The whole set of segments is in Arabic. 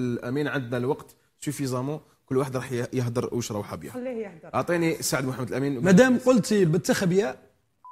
الامين عندنا الوقت سوفيزامون كل واحد راح يهدر واش راهو حاب خليه يهدر اعطيني سعد محمد الامين مادام قلتي بالتخبيه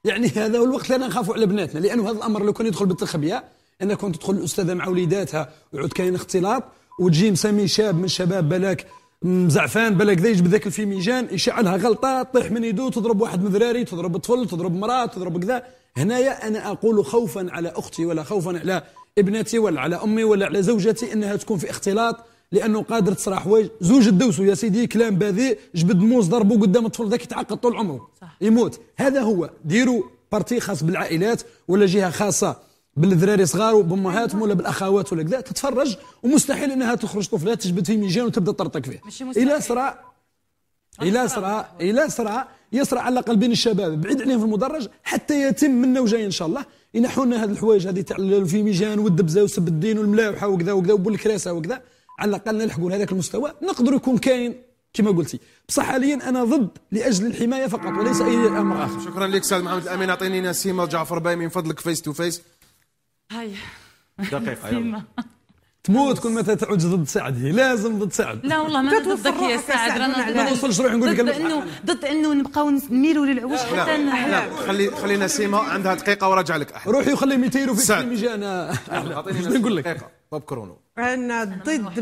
يعني هذا هو الوقت اللي انا نخافوا على بناتنا لانه هذا الامر لو كان يدخل بالتخبيه انا كنت تدخل الاستاذه مع وليداتها ويعود كاين اختلاط وتجي مسامي شاب من شباب بلاك مزعفان بلاك ذا يجبد ذاك الفيميجان يشعلها غلطه تطيح من يدو تضرب واحد مذراري تضرب طفل تضرب مراه تضرب كذا هنايا انا اقول خوفا على اختي ولا خوفا على ابنتي ولا على امي ولا على زوجتي انها تكون في اختلاط لانه قادر تصرا حوايج زوج دوسو يا سيدي كلام بذيء جبد موز ضربه قدام الطفل ذاك يتعقد طول عمره صح. يموت هذا هو ديروا بارتي خاص بالعائلات ولا جهه خاصه بالذراري صغار وبامهاتهم أيوة. ولا بالاخوات ولا كذا تتفرج ومستحيل انها تخرج طفله تجبد في ميجان وتبدا تطرطق فيه الى صرا الى صرا الى صرا يصرع على الاقل بين الشباب بعيد عليهم في المدرج حتى يتم منه وجاي ان شاء الله ينحوا لنا هذه الحوايج هذه تاع الفيميجان والدبزه وسب الدين والملاوحه وكذا وكذا وبالكراسه وكذا على الاقل نلحقوا لهذاك المستوى نقدر يكون كاين كما قلتي بصح حاليا انا ضد لاجل الحمايه فقط وليس اي امر اخر شكرا لك استاذ محمد الامين اعطيني نسيمه جعفر باي من فضلك فيس تو فيس هاي دقيقه تموت كل ما تعود ضد سعد هي لازم ضد سعد لا والله ما ضدك يا سعد رانا ما نوصلش روحي نقول لك ضد انه ضد انه نبقاو نميلوا للعوج حتى لا خلي خلينا سيما عندها دقيقه وراجع لك احمد روحي وخلي 200 فيك سعد يجي انا اعطيني نقول لك دقيقه باب كرونو انا ضد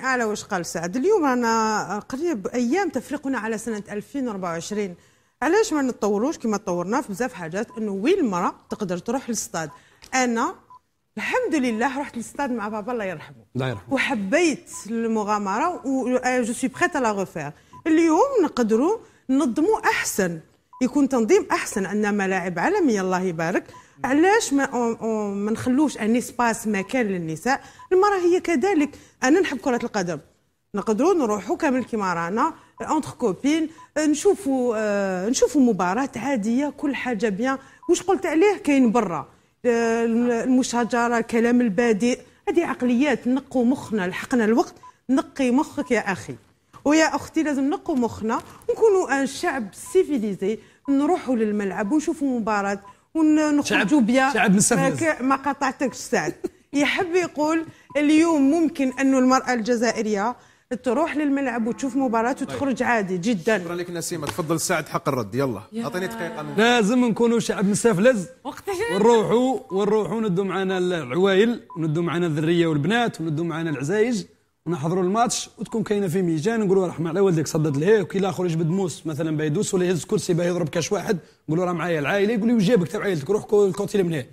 100% على واش قال سعد اليوم انا قريب ايام تفرقنا على سنه 2024 علاش ما نتطوروش كما تطورنا في بزاف حاجات انه وين المراه تقدر تروح للصطاد انا الحمد لله رحت للستاد مع بابا الله يرحمه الله يرحمه وحبيت المغامره و آه، جو سوي بريت لا غوفير اليوم نقدروا ننظموا احسن يكون تنظيم احسن عندنا ملاعب عالميه الله يبارك علاش ما ما نخلوش ان سباس مكان للنساء المراه هي كذلك انا نحب كره القدم نقدروا نروحوا كامل كيما رانا اونتر كوبين نشوفوا آه، نشوفوا مباراه عاديه كل حاجه بيان واش قلت عليه كاين برا المشاجره الكلام البادئ هذه عقليات نقوا مخنا لحقنا الوقت نقي مخك يا اخي ويا اختي لازم نقوا مخنا ونكونوا ان شعب سيفيليزي نروحوا للملعب ونشوفوا مباراه ونخرجوا بيا شعب ما قطعتكش سعد يحب يقول اليوم ممكن انه المراه الجزائريه تروح للملعب وتشوف مباراة طيب. وتخرج عادي جدا شكرا لك نسيمة تفضل سعد حق الرد يلا اعطيني دقيقة لازم نكونوا شعب مستفلز ونروحوا ونروحوا ندوا معنا العوايل وندوا معنا الذرية والبنات وندوا معنا العزايز ونحضروا الماتش وتكون كاينه في ميجان نقولوا رحمه على والدك صدد ليه وكي الاخر يجبد موس مثلا بيدوس ولا يهز كرسي باه يضرب كاش واحد نقولوا راه معايا العائله يقول لي وجابك تاع عائلتك روح كوتي من هنا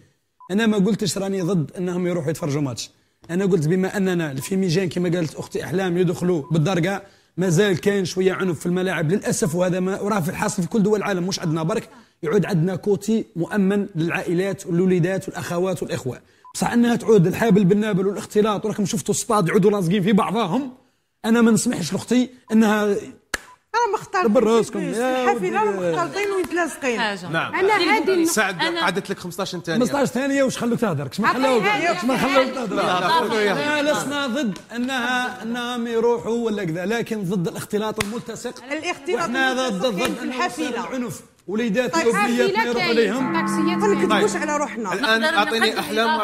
انا ما قلتش راني ضد انهم يروحوا يتفرجوا ماتش انا قلت بما اننا الفيميجان كما قالت اختي احلام يدخلوا بالدرقه مازال كاين شويه عنف في الملاعب للاسف وهذا ما راه في الحاصل في كل دول العالم مش عندنا برك يعود عندنا كوتي مؤمن للعائلات والوليدات والاخوات والاخوه بصح انها تعود الحابل بالنابل والاختلاط وراكم شفتوا السطاد يعودوا لازقين في بعضهم انا ما نسمحش لاختي انها راهم مختلطين دبر راسكم الحافله راهم مختلطين ويتلاصقين نعم انا هذه سعد عدت لك 15 ثانيه 15 ثانيه واش خلوك تهضر كش ما خلوك كش ما خلوك تهدر لسنا ضد انها انهم يروحوا ولا كذا لكن ضد الاختلاط الملتصق الاختلاط الملتصق ضد الحافله العنف وليدات طيب، وبنيات يروح عليهم ما نكذبوش على روحنا الان اعطيني احلام